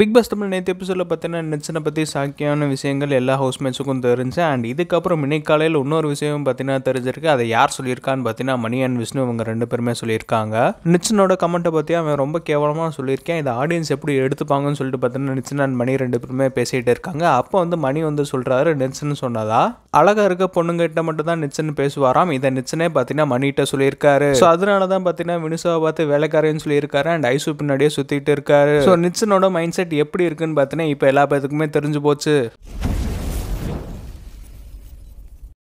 big pass Tamil நேற்று எபிசோடில் பார்த்தீங்கன்னா நிச்சனை பற்றி சாக்கியான விஷயங்கள் எல்லா ஹவுஸ்மேட்ஸுக்கும் தெரிஞ்சு அண்ட் இதுக்கப்புறம் இன்னைக்கு காலையில் இன்னொரு விஷயம் பார்த்தீங்கன்னா தெரிஞ்சிருக்கு அதை யார் சொல்லியிருக்கான்னு பார்த்தீங்கன்னா மணி அண்ட் விஷ்ணு இவங்க ரெண்டு பேருமே சொல்லியிருக்காங்க நிச்சனோட கமெண்ட்டை பற்றி அவன் ரொம்ப கேவலமாக சொல்லியிருக்கேன் இதை ஆடியன்ஸ் எப்படி எடுத்துப்பாங்கன்னு சொல்லிட்டு பார்த்தீங்கன்னா நிச்சன் அண்ட் மணி ரெண்டு பேருமே பேசிகிட்டு இருக்காங்க அப்போ வந்து மணி வந்து சொல்கிறாரு நிச்சன் சொன்னதா அழகாக இருக்க பொண்ணுங்கிட்ட மட்டும் தான் நிச்சன் பேசுவாராம் இதை நிச்சனே பார்த்தீங்கன்னா மணிகிட்ட சொல்லியிருக்காரு ஸோ அதனால தான் பார்த்தீங்கன்னா வினுசாவை பார்த்து வேலைக்காரன்னு சொல்லியிருக்காரு அண்ட் ஐசு பின்னாடியே சுற்றிட்டு இருக்காரு ஸோ நிச்சனோட மைண்ட் செட் வெப்சைட் எப்படி இருக்குன்னு பார்த்தீங்கன்னா இப்போ எல்லா பேத்துக்குமே தெரிஞ்சு போச்சு